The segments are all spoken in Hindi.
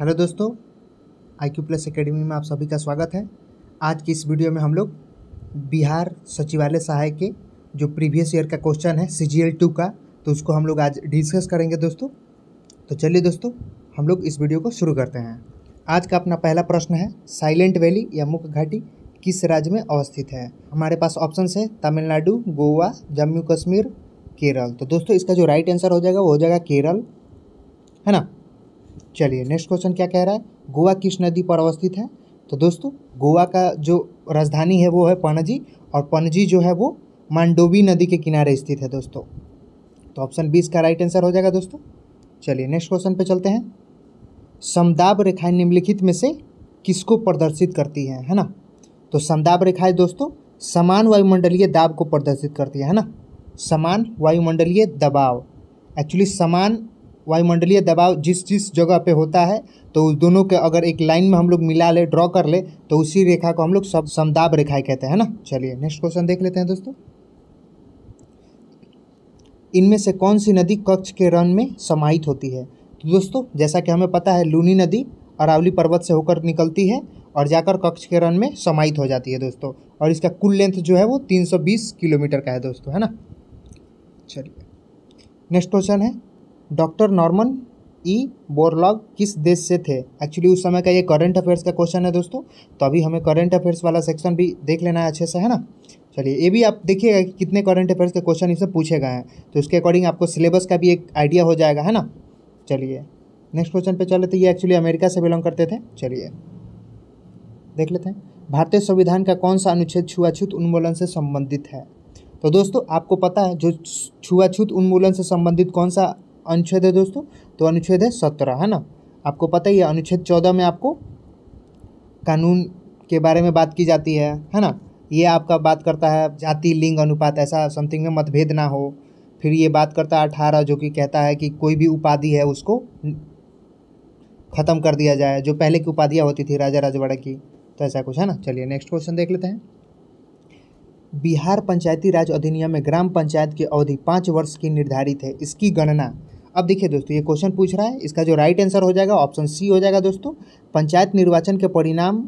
हेलो दोस्तों आई क्यू प्लस अकेडमी में आप सभी का स्वागत है आज की इस वीडियो में हम लोग बिहार सचिवालय सहायक के जो प्रीवियस ईयर का क्वेश्चन है सी जी एल टू का तो उसको हम लोग आज डिस्कस करेंगे दोस्तों तो चलिए दोस्तों हम लोग इस वीडियो को शुरू करते हैं आज का अपना पहला प्रश्न है साइलेंट वैली या मुख्य घाटी किस राज्य में अवस्थित है हमारे पास ऑप्शन है तमिलनाडु गोवा जम्मू कश्मीर केरल तो दोस्तों इसका जो राइट आंसर हो जाएगा वो हो जाएगा केरल है ना चलिए नेक्स्ट क्वेश्चन क्या कह रहा है गोवा किस नदी पर अवस्थित है तो दोस्तों गोवा का जो राजधानी है वो है पणजी और पणजी जो है वो मांडोवी नदी के किनारे स्थित है दोस्तों तो ऑप्शन बीस का राइट आंसर हो जाएगा दोस्तों चलिए नेक्स्ट क्वेश्चन पे चलते हैं समदाब रेखाएं निम्नलिखित में से किसको प्रदर्शित करती हैं है ना तो समदाब रेखाएं दोस्तों समान वायुमंडलीय दाब को प्रदर्शित करती है है ना समान वायुमंडलीय दबाव एक्चुअली समान वायुमंडलीय दबाव जिस जिस जगह पे होता है तो उस दोनों के अगर एक लाइन में हम लोग मिला ले ड्रॉ कर ले तो उसी रेखा को हम लोग सब समदाब रेखाएँ कहते हैं ना चलिए नेक्स्ट क्वेश्चन देख लेते हैं दोस्तों इनमें से कौन सी नदी कच्छ के रन में समाहित होती है तो दोस्तों जैसा कि हमें पता है लूनी नदी अरावली पर्वत से होकर निकलती है और जाकर कक्ष के रन में समाहित हो जाती है दोस्तों और इसका कुल लेंथ जो है वो 320 किलोमीटर का है दोस्तों है ना चलिए नेक्स्ट क्वेश्चन है डॉक्टर नॉर्मन ई बोरलॉग किस देश से थे एक्चुअली उस समय का ये करंट अफेयर्स का क्वेश्चन है दोस्तों तो अभी हमें करंट अफेयर्स वाला सेक्शन भी देख लेना है अच्छे से है ना चलिए ये भी आप देखिएगा कि कितने करंट अफेयर्स के क्वेश्चन इसे पूछे गए हैं तो उसके अकॉर्डिंग आपको सिलेबस का भी एक आइडिया हो जाएगा है ना चलिए नेक्स्ट क्वेश्चन पे चले तो ये एक्चुअली अमेरिका से बिलोंग करते थे चलिए देख लेते हैं भारतीय संविधान का कौन सा अनुच्छेद छुआछूत उन्मूलन से संबंधित है तो दोस्तों आपको पता है जो छुआछूत उन्मूलन से संबंधित कौन सा अनुच्छेद है दोस्तों तो अनुच्छेद है सत्रह है ना आपको पता ही है अनुच्छेद चौदह में आपको कानून के बारे में बात की जाती है है ना ये आपका बात करता है जाति लिंग अनुपात ऐसा समथिंग में मतभेद ना हो फिर ये बात करता है अठारह जो कि कहता है कि कोई भी उपाधि है उसको ख़त्म कर दिया जाए जो पहले की उपाधियाँ होती थी राजा राजवाड़ा की तो ऐसा कुछ है ना चलिए नेक्स्ट क्वेश्चन देख लेते हैं बिहार पंचायती राज अधिनियम में ग्राम पंचायत की अवधि पाँच वर्ष की निर्धारित है इसकी गणना अब देखिए दोस्तों ये क्वेश्चन पूछ रहा है इसका जो राइट आंसर हो जाएगा ऑप्शन सी हो जाएगा दोस्तों पंचायत निर्वाचन के परिणाम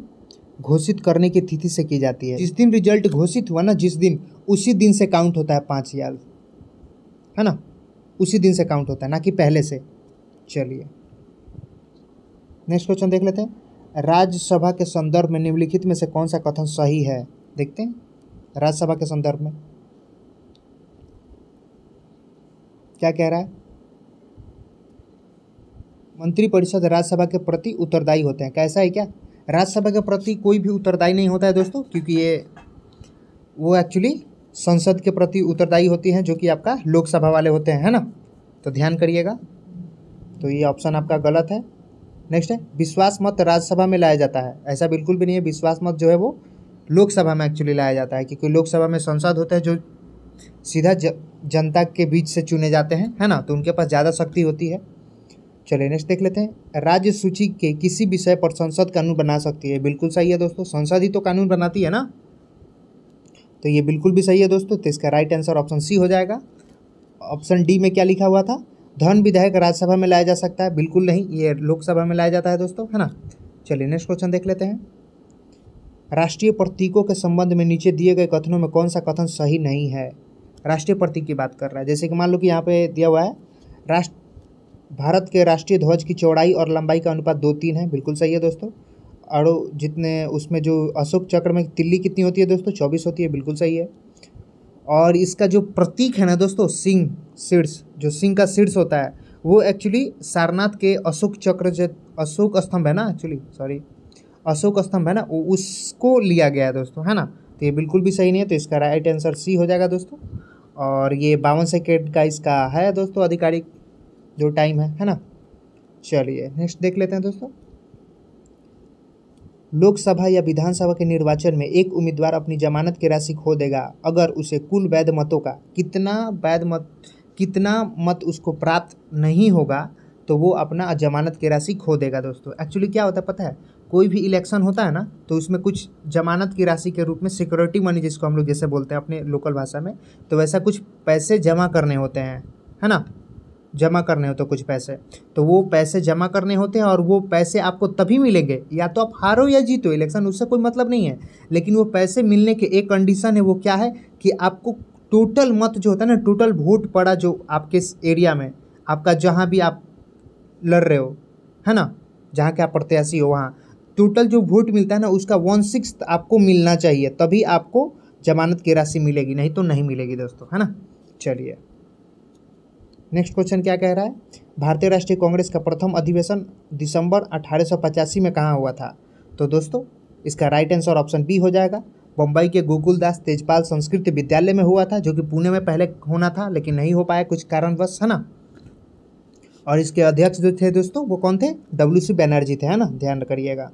घोषित करने की तिथि से की जाती है जिस दिन रिजल्ट घोषित हुआ ना जिस दिन उसी दिन से काउंट होता है पाँच हजार है ना उसी दिन से काउंट होता है ना कि पहले से चलिए नेक्स्ट क्वेश्चन देख लेते हैं राज्यसभा के संदर्भ में निम्नलिखित में से कौन सा कथन सही है देखते हैं राज्यसभा के संदर्भ में क्या कह रहा है मंत्रिपरिषद राज्यसभा के प्रति उत्तरदायी होते हैं कैसा है क्या राज्यसभा के प्रति कोई भी उत्तरदायी नहीं होता है दोस्तों क्योंकि ये वो एक्चुअली संसद के प्रति उत्तरदायी होती हैं जो कि आपका लोकसभा वाले होते हैं है ना तो ध्यान करिएगा तो ये ऑप्शन आपका गलत है नेक्स्ट है विश्वास मत राज्यसभा में लाया जाता है ऐसा बिल्कुल भी नहीं है विश्वास मत जो है वो लोकसभा में एक्चुअली लाया जाता है क्योंकि लोकसभा में संसद होते हैं जो सीधा ज, जनता के बीच से चुने जाते हैं है ना तो उनके पास ज़्यादा शक्ति होती है चलिए नेक्स्ट देख लेते हैं राज्य सूची के किसी विषय पर संसद कानून बना सकती है बिल्कुल सही है दोस्तों संसद ही तो कानून बनाती है ना तो ये बिल्कुल भी सही है दोस्तों तो इसका राइट आंसर ऑप्शन सी हो जाएगा ऑप्शन डी में क्या लिखा हुआ था धन विधेयक राज्यसभा में लाया जा सकता है बिल्कुल नहीं ये लोकसभा में लाया जाता है दोस्तों है ना चलिए नेक्स्ट क्वेश्चन देख लेते हैं राष्ट्रीय प्रतीकों के संबंध में नीचे दिए गए कथनों में कौन सा कथन सही नहीं है राष्ट्रीय प्रतीक की बात कर रहा है जैसे कि मान लो कि यहाँ पे दिया हुआ है राष्ट्र भारत के राष्ट्रीय ध्वज की चौड़ाई और लंबाई का अनुपात दो तीन है बिल्कुल सही है दोस्तों और जितने उसमें जो अशोक चक्र में तिल्ली कितनी होती है दोस्तों चौबीस होती है बिल्कुल सही है और इसका जो प्रतीक है ना दोस्तों सिंह शीर्ष जो सिंह का शीर्ष होता है वो एक्चुअली सारनाथ के अशोक चक्र जो अशोक स्तंभ है ना एक्चुअली सॉरी अशोक स्तंभ है ना वो उसको लिया गया है दोस्तों है ना तो ये बिल्कुल भी सही नहीं है तो इसका राइट आंसर सी हो जाएगा दोस्तों और ये बावन सेकेंड का इसका है दोस्तों आधिकारिक जो टाइम है है ना चलिए नेक्स्ट देख लेते हैं दोस्तों लोकसभा या विधानसभा के निर्वाचन में एक उम्मीदवार अपनी जमानत की राशि खो देगा अगर उसे कुल वैध मतों का कितना वैध मत कितना मत उसको प्राप्त नहीं होगा तो वो अपना जमानत की राशि खो देगा दोस्तों एक्चुअली क्या होता है पता है कोई भी इलेक्शन होता है ना तो उसमें कुछ जमानत की राशि के रूप में सिक्योरिटी मनी जिसको हम लोग जैसे बोलते हैं अपने लोकल भाषा में तो वैसा कुछ पैसे जमा करने होते हैं है ना जमा करने होते तो कुछ पैसे तो वो पैसे जमा करने होते हैं और वो पैसे आपको तभी मिलेंगे या तो आप हारो या जीतो इलेक्शन उससे कोई मतलब नहीं है लेकिन वो पैसे मिलने के एक कंडीशन है वो क्या है कि आपको टोटल मत जो होता है ना टोटल वोट पड़ा जो आपके एरिया में आपका जहाँ भी आप लड़ रहे हो है ना जहाँ के आप प्रत्याशी हो वहाँ टोटल जो वोट मिलता है ना उसका वन सिक्स आपको मिलना चाहिए तभी आपको जमानत की राशि मिलेगी नहीं तो नहीं मिलेगी दोस्तों है ना चलिए नेक्स्ट क्वेश्चन क्या कह रहा है भारतीय राष्ट्रीय कांग्रेस का प्रथम अधिवेशन दिसंबर अठारह में कहाँ हुआ था तो दोस्तों इसका राइट आंसर ऑप्शन बी हो जाएगा बम्बई के गोकुल दास तेजपाल संस्कृत विद्यालय में हुआ था जो कि पुणे में पहले होना था लेकिन नहीं हो पाया कुछ कारणवश है ना और इसके अध्यक्ष जो थे दोस्तों वो कौन थे डब्ल्यू सी बैनर्जी थे है ना ध्यान करिएगा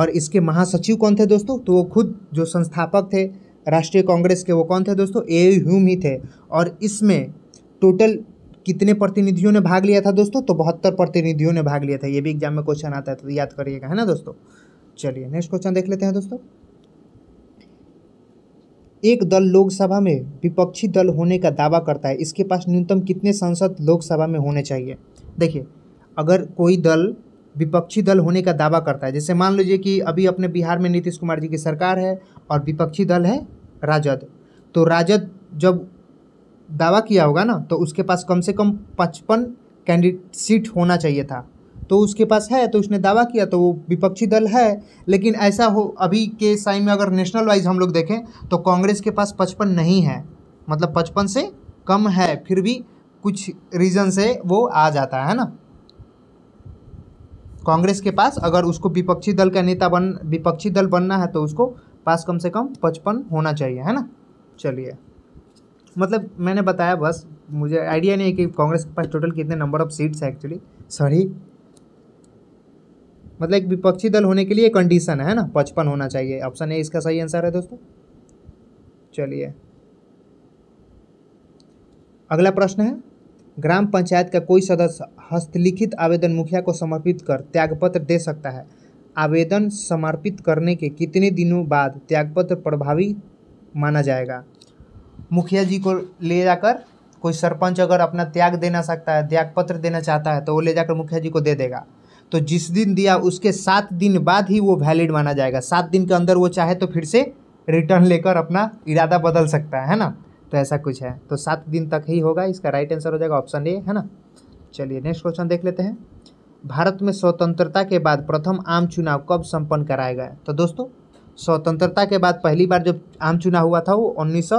और इसके महासचिव कौन थे दोस्तों तो वो खुद जो संस्थापक थे राष्ट्रीय कांग्रेस के वो कौन थे दोस्तों ए ह्यूम ही थे और इसमें टोटल कितने प्रतिनिधियों ने भाग लिया था दोस्तों तो बहत्तर प्रतिनिधियों ने भाग लिया था ये भी एग्जाम में क्वेश्चन आता है तो याद करिएगा है ना दोस्तों चलिए नेक्स्ट क्वेश्चन देख लेते हैं दोस्तों एक दल लोकसभा में विपक्षी दल होने का दावा करता है इसके पास न्यूनतम कितने सांसद लोकसभा में होने चाहिए देखिए अगर कोई दल विपक्षी दल होने का दावा करता है जैसे मान लीजिए कि अभी अपने बिहार में नीतीश कुमार जी की सरकार है और विपक्षी दल है राजद तो राजद जब दावा किया होगा ना तो उसके पास कम से कम पचपन कैंडिडेट सीट होना चाहिए था तो उसके पास है तो उसने दावा किया तो वो विपक्षी दल है लेकिन ऐसा हो अभी के साइन में अगर नेशनल वाइज हम लोग देखें तो कांग्रेस के पास पचपन नहीं है मतलब पचपन से कम है फिर भी कुछ रीज़न से वो आ जाता है ना कांग्रेस के पास अगर उसको विपक्षी दल का नेता बन विपक्षी दल बनना है तो उसको पास कम से कम पचपन होना चाहिए है ना चलिए मतलब मैंने बताया बस मुझे आइडिया नहीं है कि कांग्रेस के पास टोटल कितने नंबर ऑफ सीट्स है एक्चुअली सॉरी मतलब एक विपक्षी दल होने के लिए कंडीशन है ना पचपन होना चाहिए ऑप्शन ए इसका सही आंसर है दोस्तों चलिए अगला प्रश्न है ग्राम पंचायत का कोई सदस्य हस्तलिखित आवेदन मुखिया को समर्पित कर त्यागपत्र दे सकता है आवेदन समर्पित करने के कितने दिनों बाद त्यागपत्र प्रभावी माना जाएगा मुखिया जी को ले जाकर कोई सरपंच अगर अपना त्याग देना सकता है त्यागपत्र देना चाहता है तो वो ले जाकर मुखिया जी को दे देगा तो जिस दिन दिया उसके सात दिन बाद ही वो वैलिड माना जाएगा सात दिन के अंदर वो चाहे तो फिर से रिटर्न लेकर अपना इरादा बदल सकता है ना तो ऐसा कुछ है तो सात दिन तक ही होगा इसका राइट आंसर हो जाएगा ऑप्शन ए है ना चलिए नेक्स्ट क्वेश्चन देख लेते हैं भारत में स्वतंत्रता के बाद प्रथम आम चुनाव कब संपन्न कराया गया तो दोस्तों स्वतंत्रता के बाद पहली बार जब आम चुनाव हुआ था वो उन्नीस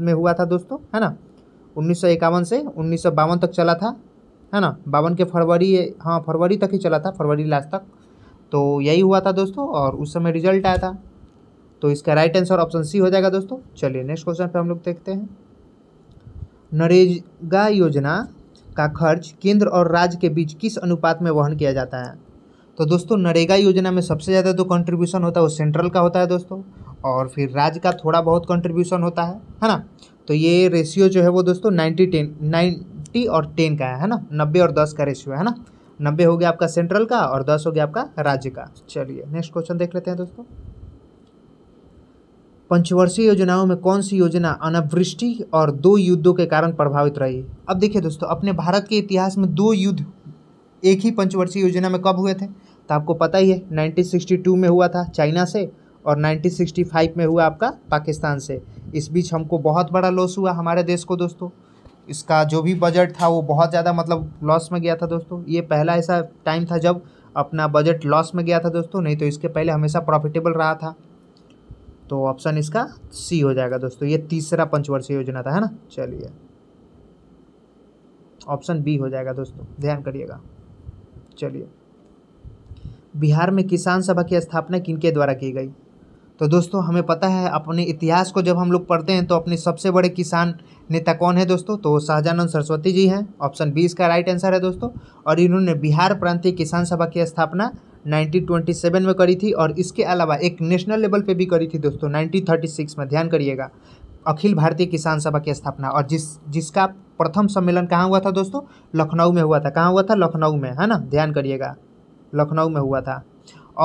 में हुआ था दोस्तों है ना उन्नीस से उन्नीस तक चला था है ना बावन के फरवरी हाँ फरवरी तक ही चला था फरवरी लास्ट तक तो यही हुआ था दोस्तों और उस समय रिजल्ट आया था तो इसका राइट आंसर ऑप्शन सी हो जाएगा दोस्तों चलिए नेक्स्ट क्वेश्चन पर हम लोग देखते हैं नरेगा योजना का खर्च केंद्र और राज्य के बीच किस अनुपात में वहन किया जाता है तो दोस्तों नरेगा योजना में सबसे ज़्यादा जो तो कंट्रीब्यूशन होता है वो सेंट्रल का होता है दोस्तों और फिर राज्य का थोड़ा बहुत कंट्रीब्यूशन होता है है ना तो ये रेशियो जो है वो दोस्तों नाइन्टी टेन नाइन्टी और टेन का है है ना नब्बे और दस का रेशियो है ना नब्बे हो गया आपका सेंट्रल का और दस हो गया आपका राज्य का चलिए नेक्स्ट क्वेश्चन देख लेते हैं दोस्तों पंचवर्षीय योजनाओं में कौन सी योजना अनावृष्टि और दो युद्धों के कारण प्रभावित रही अब देखिए दोस्तों अपने भारत के इतिहास में दो युद्ध एक ही पंचवर्षीय योजना में कब हुए थे तो आपको पता ही है 1962 में हुआ था चाइना से और 1965 में हुआ आपका पाकिस्तान से इस बीच हमको बहुत बड़ा लॉस हुआ हमारे देश को दोस्तों इसका जो भी बजट था वो बहुत ज़्यादा मतलब लॉस में गया था दोस्तों ये पहला ऐसा टाइम था जब अपना बजट लॉस में गया था दोस्तों नहीं तो इसके पहले हमेशा प्रॉफिटेबल रहा था तो ऑप्शन इसका सी हो जाएगा दोस्तों ये तीसरा पंचवर्षीय योजना था है ना चलिए ऑप्शन बी हो जाएगा दोस्तों ध्यान करिएगा चलिए बिहार में किसान सभा की स्थापना किनके द्वारा की गई तो दोस्तों हमें पता है अपने इतिहास को जब हम लोग पढ़ते हैं तो अपने सबसे बड़े किसान नेता कौन है दोस्तों तो शाहजानंद सरस्वती जी हैं ऑप्शन बी इसका राइट आंसर है दोस्तों और इन्होंने बिहार प्रांतीय किसान सभा की स्थापना 1927 में करी थी और इसके अलावा एक नेशनल लेवल पे भी करी थी दोस्तों 1936 में ध्यान करिएगा अखिल भारतीय किसान सभा की स्थापना और जिस जिसका प्रथम सम्मेलन कहाँ हुआ था दोस्तों लखनऊ में हुआ था कहाँ हुआ था लखनऊ में है ना ध्यान करिएगा लखनऊ में हुआ था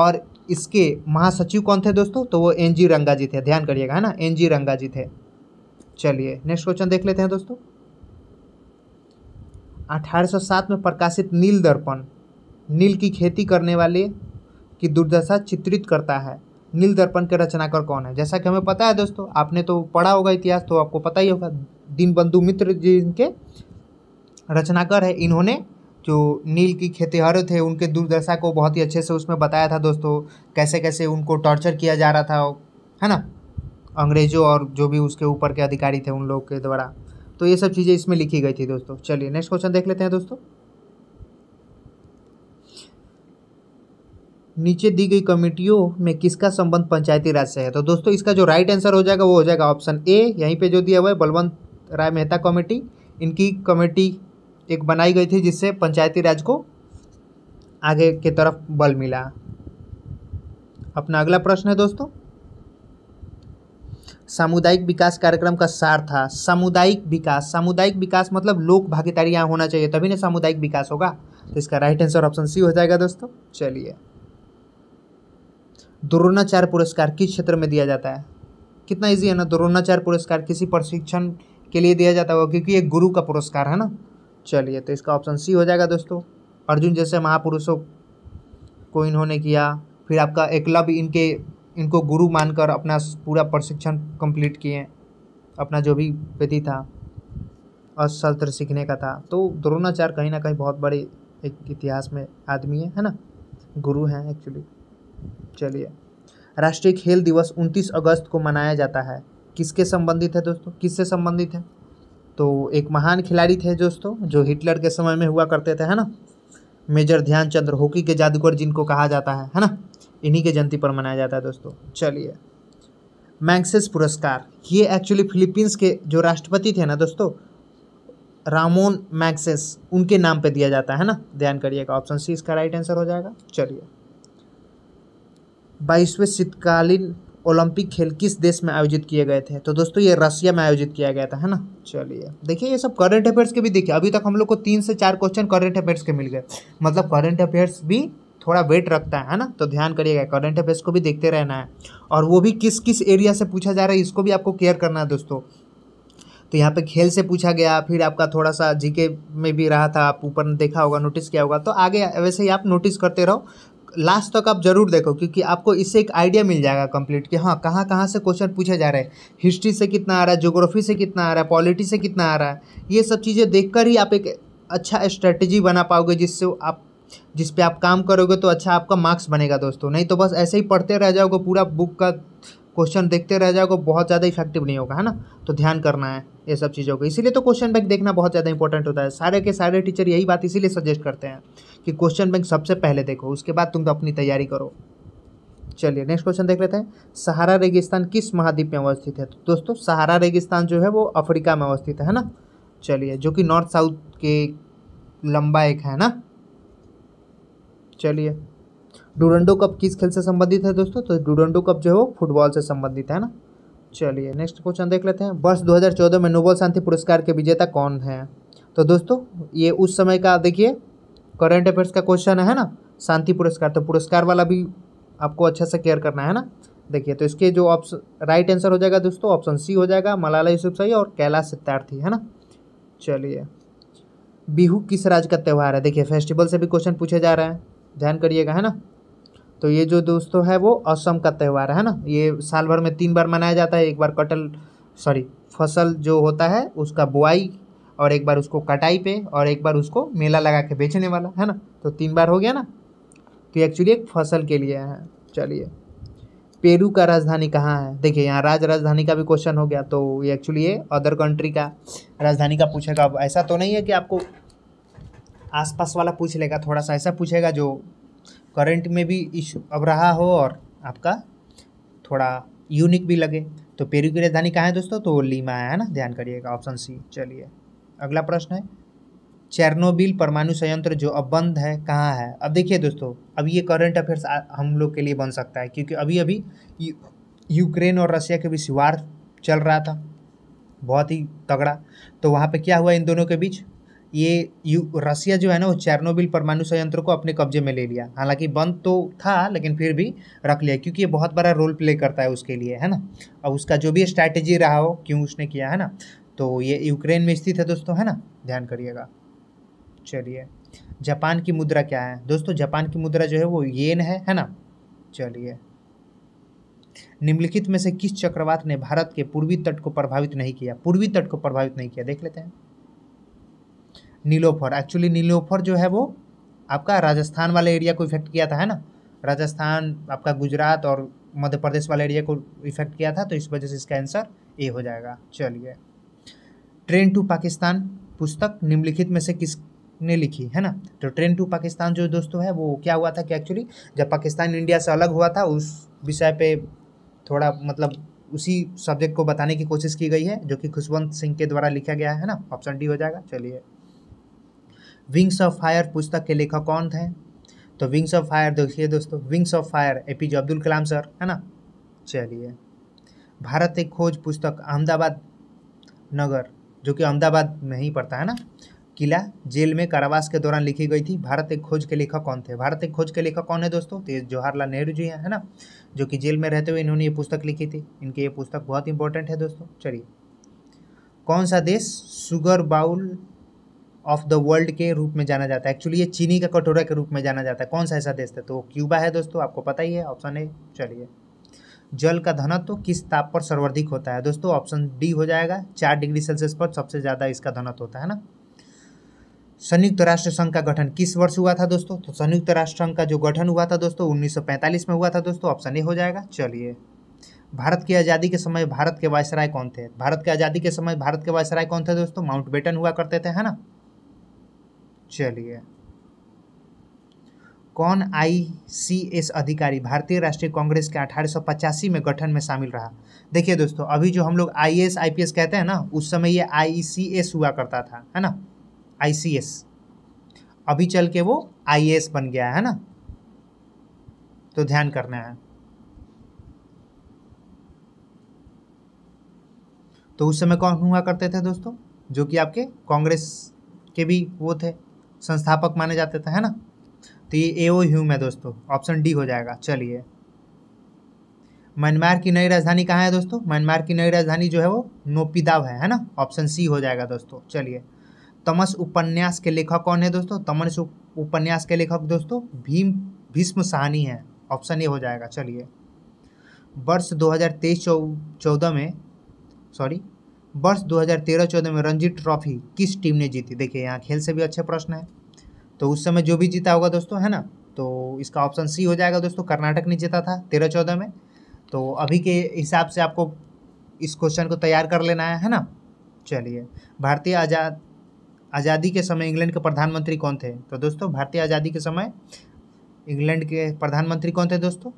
और इसके महासचिव कौन थे दोस्तों तो वो एन जी रंगा जी थे ध्यान करिएगा है ना एन जी रंगा जी थे चलिए नेक्स्ट क्वेश्चन देख लेते हैं दोस्तों सात में प्रकाशित नील दर्पण नील की खेती करने वाले की दुर्दशा चित्रित करता है नील दर्पण के रचनाकार कौन है जैसा कि हमें पता है दोस्तों आपने तो पढ़ा होगा इतिहास तो आपको पता ही होगा दीनबंधु मित्र जी इनके रचनाकार है इन्होंने जो नील की खेतीहर थे उनके दुर्दशा को बहुत ही अच्छे से उसमें बताया था दोस्तों कैसे कैसे उनको टॉर्चर किया जा रहा था है ना अंग्रेज़ों और जो भी उसके ऊपर के अधिकारी थे उन लोग के द्वारा तो ये सब चीज़ें इसमें लिखी गई थी दोस्तों चलिए नेक्स्ट क्वेश्चन देख लेते हैं दोस्तों नीचे दी गई कमेटियों में किसका संबंध पंचायती राज से है तो दोस्तों इसका जो राइट आंसर हो जाएगा वो हो जाएगा ऑप्शन ए यहीं पे जो दिया हुआ है बलवंत राय मेहता कमेटी इनकी कमेटी एक बनाई गई थी जिससे पंचायती राज को आगे की तरफ बल मिला अपना अगला प्रश्न है दोस्तों सामुदायिक विकास कार्यक्रम का सार था सामुदायिक विकास सामुदायिक विकास मतलब लोक भागीदारी यहाँ होना चाहिए तभी ना सामुदायिक विकास होगा तो इसका राइट आंसर ऑप्शन सी हो जाएगा दोस्तों चलिए द्रोणाचार्य पुरस्कार किस क्षेत्र में दिया जाता है कितना इजी है ना द्रोणाचार्य पुरस्कार किसी प्रशिक्षण के लिए दिया जाता होगा क्योंकि एक गुरु का पुरस्कार है ना चलिए तो इसका ऑप्शन सी हो जाएगा दोस्तों अर्जुन जैसे महापुरुषों को इन्होंने किया फिर आपका एकलव्य इनके इनको गुरु मानकर अपना पूरा प्रशिक्षण कंप्लीट किए अपना जो भी विधि था अस्त्र सीखने का था तो द्रोणाचार्य कहीं ना कहीं बहुत बड़े एक इतिहास में आदमी है है ना गुरु हैं एक्चुअली चलिए राष्ट्रीय खेल दिवस 29 अगस्त को मनाया जाता है किसके संबंधित है दोस्तों किससे संबंधित है तो एक महान खिलाड़ी थे दोस्तों जो हिटलर के समय में हुआ करते थे है ना मेजर ध्यानचंद्र हॉकी के जादूगर जिनको कहा जाता है है ना इन्हीं के जयंती पर मनाया जाता है दोस्तों चलिए मैंगसेस पुरस्कार ये एक्चुअली फिलीपींस के जो राष्ट्रपति थे ना दोस्तों रामोन मैक्सेस उनके नाम पे दिया जाता है ना ध्यान करिएगा ऑप्शन सी इसका राइट आंसर हो जाएगा चलिए बाईसवें शीतकालीन ओलंपिक खेल किस देश में आयोजित किए गए थे तो दोस्तों ये रसिया में आयोजित किया गया था है ना चलिए देखिए ये सब करंट अफेयर्स के भी देखिए अभी तक हम लोग को तीन से चार क्वेश्चन करंट अफेयर्स के मिल गए मतलब करंट अफेयर्स भी थोड़ा वेट रखता है ना तो ध्यान करिएगा करंट अफेयर्स को भी देखते रहना है और वो भी किस किस एरिया से पूछा जा रहा है इसको भी आपको केयर करना है दोस्तों तो यहाँ पे खेल से पूछा गया फिर आपका थोड़ा सा जीके में भी रहा था आप ऊपर देखा होगा नोटिस किया होगा तो आगे वैसे ही आप नोटिस करते रहो लास्ट तक आप जरूर देखो क्योंकि आपको इससे एक आइडिया मिल जाएगा कंप्लीट कि हाँ कहाँ कहाँ से क्वेश्चन पूछा जा रहे हैं हिस्ट्री से कितना आ रहा है जोग्राफी से कितना आ रहा है पॉलिटी से कितना आ रहा है ये सब चीज़ें देख ही आप एक अच्छा स्ट्रेटजी बना पाओगे जिससे आप जिस पे आप काम करोगे तो अच्छा आपका मार्क्स बनेगा दोस्तों नहीं तो बस ऐसे ही पढ़ते रह जाओगे पूरा बुक का क्वेश्चन देखते रह जाओगे बहुत ज़्यादा इफेक्टिव नहीं होगा है ना तो ध्यान करना है ये सब चीज़ों को इसीलिए तो क्वेश्चन बैक देखना बहुत ज़्यादा इंपॉर्टेंट होता है सारे के सारे टीचर यही बात इसीलिए सजेस्ट करते हैं कि क्वेश्चन बैंक सबसे पहले देखो उसके बाद तुम तो अपनी तैयारी करो चलिए नेक्स्ट क्वेश्चन देख लेते हैं सहारा रेगिस्तान किस महाद्वीप में अवस्थित है तो दोस्तों सहारा रेगिस्तान जो है वो अफ्रीका में अवस्थित है ना चलिए जो कि नॉर्थ साउथ के लंबा एक है ना चलिए डूरंडो कप किस खेल से संबंधित है दोस्तों तो डूरंडो कप जो है वो फुटबॉल से संबंधित है ना चलिए नेक्स्ट क्वेश्चन देख लेते हैं वर्ष 2014 में नोबल शांति पुरस्कार के विजेता कौन है तो दोस्तों ये उस समय का देखिए करंट अफेयर्स का क्वेश्चन है ना शांति पुरस्कार तो पुरस्कार वाला भी आपको अच्छा से केयर करना है ना देखिए तो इसके जो ऑप्शन राइट आंसर हो जाएगा दोस्तों ऑप्शन सी हो जाएगा मलाला सही और कैलाश सितार्थी है ना चलिए बिहू किस राज्य का त्यौहार है देखिए फेस्टिवल से भी क्वेश्चन पूछे जा रहे हैं ध्यान करिएगा है ना तो ये जो दोस्तों है वो असम का त्यौहार है ना ये साल भर में तीन बार मनाया जाता है एक बार कटल सॉरी फसल जो होता है उसका बुआई और एक बार उसको कटाई पे और एक बार उसको मेला लगा के बेचने वाला है ना तो तीन बार हो गया ना तो एक्चुअली एक फसल के लिए है चलिए पेरू का राजधानी कहाँ है देखिए यहाँ राज राजधानी का भी क्वेश्चन हो गया तो ये एक्चुअली ये अदर कंट्री का राजधानी का पूछेगा अब ऐसा तो नहीं है कि आपको आसपास वाला पूछ लेगा थोड़ा सा ऐसा पूछेगा जो करंट में भी इशू अब रहा हो और आपका थोड़ा यूनिक भी लगे तो पेरू की राजधानी कहाँ है दोस्तों तो लीमा है ना ध्यान करिएगा ऑप्शन सी चलिए अगला प्रश्न है चेरनोबिल परमाणु संयंत्र जो अब बंद है कहाँ है अब देखिए दोस्तों अब ये करंट अफेयर्स हम लोग के लिए बन सकता है क्योंकि अभी अभी यूक्रेन और रशिया के बीच वार चल रहा था बहुत ही तगड़ा तो वहाँ पे क्या हुआ इन दोनों के बीच ये यू रसिया जो है ना वो चेरनोबिल परमाणु संयंत्र को अपने कब्जे में ले लिया हालांकि बंद तो था लेकिन फिर भी रख लिया क्योंकि ये बहुत बड़ा रोल प्ले करता है उसके लिए है ना अब उसका जो भी स्ट्रैटेजी रहा हो क्यों उसने किया है ना तो ये यूक्रेन में स्थित है दोस्तों है ना ध्यान करिएगा चलिए जापान की मुद्रा क्या है दोस्तों जापान की मुद्रा जो है वो येन है है ना चलिए निम्नलिखित में से किस चक्रवात ने भारत के पूर्वी तट को प्रभावित नहीं किया पूर्वी तट को प्रभावित नहीं किया देख लेते हैं नीलोफर एक्चुअली नीलोफर जो है वो आपका राजस्थान वाले एरिया को इफेक्ट किया था है ना राजस्थान आपका गुजरात और मध्य प्रदेश वाले एरिया को इफेक्ट किया था तो इस वजह से इसका आंसर ए हो जाएगा चलिए ट्रेन टू पाकिस्तान पुस्तक निम्नलिखित में से किस ने लिखी है ना तो ट्रेन टू पाकिस्तान जो दोस्तों है वो क्या हुआ था कि एक्चुअली जब पाकिस्तान इंडिया से अलग हुआ था उस विषय पे थोड़ा मतलब उसी सब्जेक्ट को बताने की कोशिश की गई है जो कि खुशवंत सिंह के द्वारा लिखा गया है ना ऑप्शन डी हो जाएगा चलिए विंग्स ऑफ फायर पुस्तक के लेखक कौन थे तो विंग्स ऑफ फायर देखिए दोस्तों wings of fire A P J Abdul Kalam sir है ना चलिए भारत एक खोज पुस्तक अहमदाबाद नगर जो कि अहमदाबाद में ही पड़ता है ना किला जेल में कारावास के दौरान लिखी गई थी भारत एक खोज के लेखक कौन थे भारत एक खोज के लेखक कौन है दोस्तों तो जवाहरलाल नेहरू जी हैं है ना जो कि जेल में रहते हुए इन्होंने ये पुस्तक लिखी थी इनकी ये पुस्तक बहुत इंपॉर्टेंट है दोस्तों चलिए कौन सा देश sugar bowl of the world के रूप में जाना जाता है एक्चुअली ये चीनी का कटोरा के रूप में जाना जाता है कौन सा ऐसा देश है तो क्यूबा है दोस्तों आपको पता ही है ऑप्शन ए चलिए जल का तो किस ताप पर सर्वाधिक होता है दोस्तों ऑप्शन डी हो जाएगा चार डिग्री सेल्सियस पर सबसे ज़्यादा इसका धनत्व होता है ना संयुक्त राष्ट्र संघ का गठन किस वर्ष हुआ था दोस्तों तो संयुक्त राष्ट्र संघ का जो गठन हुआ था दोस्तों 1945 में हुआ था दोस्तों ऑप्शन ए हो जाएगा चलिए भारत की आज़ादी के समय भारत के वायसराय कौन थे भारत की आज़ादी के समय भारत के वायसराय कौन थे दोस्तों माउंट बेटन हुआ करते थे है ना चलिए कौन आईसीएस अधिकारी भारतीय राष्ट्रीय कांग्रेस के अठारह में गठन में शामिल रहा देखिए दोस्तों अभी जो हम लोग आई एस कहते हैं ना उस समय ये आई हुआ करता था है ना आई अभी चल के वो आई बन गया है ना तो ध्यान करना है तो उस समय कौन हुआ करते थे दोस्तों जो कि आपके कांग्रेस के भी वो थे संस्थापक माने जाते थे है ना तो ये एओ ह्यूम है दोस्तों ऑप्शन डी हो जाएगा चलिए म्यांमार की नई राजधानी कहाँ है दोस्तों म्यांमार की नई राजधानी जो है वो नोपिदाव है है ना ऑप्शन सी हो जाएगा दोस्तों चलिए तमस उपन्यास के लेखक कौन है दोस्तों तमस उपन्यास के लेखक दोस्तों भीम भीष्म साहनी है ऑप्शन ए हो जाएगा चलिए वर्ष 2023 चौदह में सॉरी वर्ष 2013-14 में रणजी ट्रॉफी किस टीम ने जीती देखिए यहाँ खेल से भी अच्छे प्रश्न है तो उस समय जो भी जीता होगा दोस्तों है ना तो इसका ऑप्शन सी हो जाएगा दोस्तों कर्नाटक ने जीता था तेरह चौदह में तो अभी के हिसाब से आपको इस क्वेश्चन को तैयार कर लेना है है ना चलिए भारतीय आज़ाद आज़ादी के समय इंग्लैंड के प्रधानमंत्री कौन थे तो दोस्तों भारतीय आज़ादी के समय इंग्लैंड के प्रधानमंत्री कौन थे दोस्तों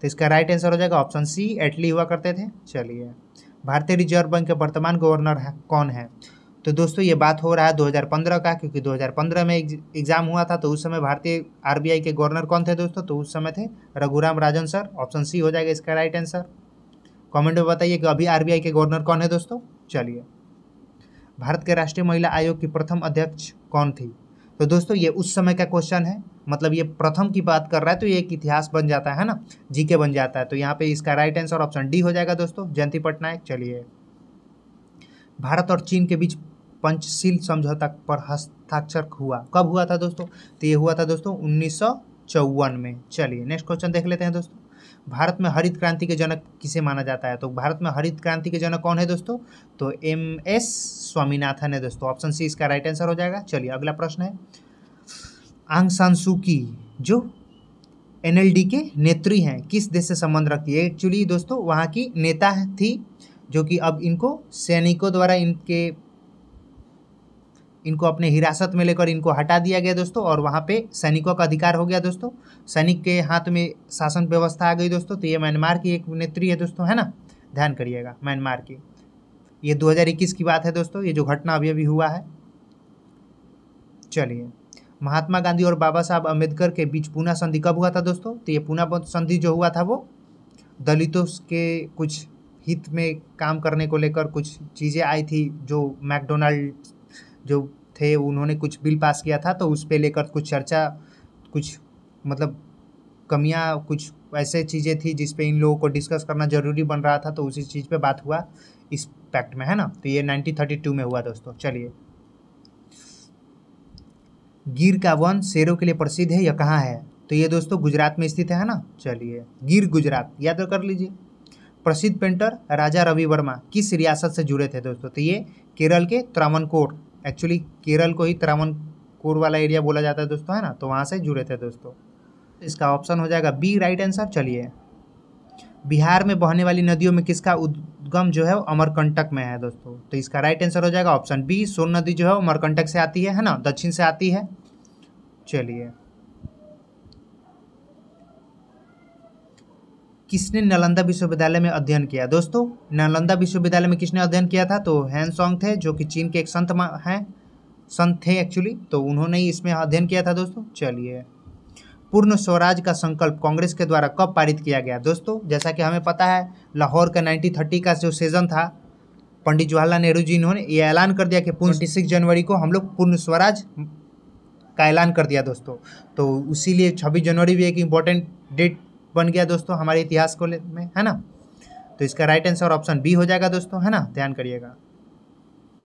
तो इसका राइट आंसर हो जाएगा ऑप्शन सी एटली हुआ करते थे चलिए भारतीय रिजर्व बैंक के वर्तमान गवर्नर है, कौन है तो दोस्तों ये बात हो रहा है 2015 का क्योंकि 2015 में एग्ज़ाम हुआ था तो उस समय भारतीय आरबीआई के गवर्नर कौन थे दोस्तों तो उस समय थे Raghuram Rajan sir option C हो जाएगा इसका राइट आंसर कमेंट में बताइए कि अभी आरबीआई के गवर्नर कौन है दोस्तों चलिए भारत के राष्ट्रीय महिला आयोग की प्रथम अध्यक्ष कौन थी तो दोस्तों ये उस समय का क्वेश्चन है मतलब ये प्रथम की बात कर रहा है तो ये एक इतिहास बन जाता है ना जी बन जाता है तो यहाँ पर इसका राइट आंसर ऑप्शन डी हो जाएगा दोस्तों जयंती पटनायक चलिए भारत और चीन के बीच पंचशील समझौता पर हस्ताक्षर हुआ कब हुआ था दोस्तों तो ये हुआ था दोस्तों उन्नीस में चलिए नेक्स्ट क्वेश्चन देख लेते हैं दोस्तों भारत में हरित क्रांति के जनक किसे माना जाता है तो भारत में हरित क्रांति के जनक कौन है दोस्तों तो एम एस स्वामीनाथन है दोस्तों ऑप्शन सी इसका राइट आंसर हो जाएगा चलिए अगला प्रश्न है आंग सान की जो एनएलडी के नेत्री हैं किस देश से संबंध रखती है एक्चुअली दोस्तों वहाँ की नेता थी जो कि अब इनको सैनिकों द्वारा इनके इनको अपने हिरासत में लेकर इनको हटा दिया गया दोस्तों और वहाँ पे सैनिकों का अधिकार हो गया दोस्तों सैनिक के हाथ में शासन व्यवस्था आ गई दोस्तों तो ये म्यांमार की एक नेत्री है दोस्तों है ना ध्यान करिएगा म्यांमार की ये 2021 की बात है दोस्तों ये जो घटना अभी अभी हुआ है चलिए महात्मा गांधी और बाबा साहब अम्बेडकर के बीच पूना संधि कब हुआ था दोस्तों तो ये पूना संधि जो हुआ था वो दलितों के कुछ हित में काम करने को लेकर कुछ चीज़ें आई थी जो मैकडोनाल्ड जो थे उन्होंने कुछ बिल पास किया था तो उस पर लेकर कुछ चर्चा कुछ मतलब कमियां कुछ ऐसे चीज़ें थी जिस पे इन लोगों को डिस्कस करना ज़रूरी बन रहा था तो उसी चीज़ पे बात हुआ इस पैक्ट में है ना तो ये 1932 में हुआ दोस्तों चलिए गिर का वन शेरों के लिए प्रसिद्ध है या कहाँ है तो ये दोस्तों गुजरात में स्थित है ना चलिए गिर गुजरात याद तो कर लीजिए प्रसिद्ध पेंटर राजा रवि वर्मा किस रियासत से जुड़े थे दोस्तों तो ये केरल के त्रावणकोर एक्चुअली केरल को ही त्रावणकोर वाला एरिया बोला जाता है दोस्तों है ना तो वहाँ से जुड़े थे दोस्तों इसका ऑप्शन हो जाएगा बी राइट आंसर चलिए बिहार में बहने वाली नदियों में किसका उद्गम जो है अमरकंटक में है दोस्तों तो इसका राइट आंसर हो जाएगा ऑप्शन बी सोन नदी जो है अमरकंटक से आती है है ना दक्षिण से आती है चलिए किसने नालंदा विश्वविद्यालय में अध्ययन किया दोस्तों नालंदा विश्वविद्यालय में किसने अध्ययन किया था तो हैंसोंग थे जो कि चीन के एक संत हैं संत थे एक्चुअली तो उन्होंने ही इसमें अध्ययन किया था दोस्तों चलिए पूर्ण स्वराज का संकल्प कांग्रेस के द्वारा कब पारित किया गया दोस्तों जैसा कि हमें पता है लाहौर का नाइनटीन थर्टी का जो सेजन था पंडित जवाहरलाल नेहरू जी इन्होंने ये ऐलान कर दिया कि ट्वेंटी सिक्स जनवरी को हम लोग पूर्ण स्वराज का ऐलान कर दिया दोस्तों तो इसीलिए छब्बीस जनवरी भी एक इम्पोर्टेंट डेट बन गया दोस्तों हमारे इतिहास को में है ना तो इसका राइट आंसर ऑप्शन बी हो जाएगा दोस्तों है ना ध्यान करिएगा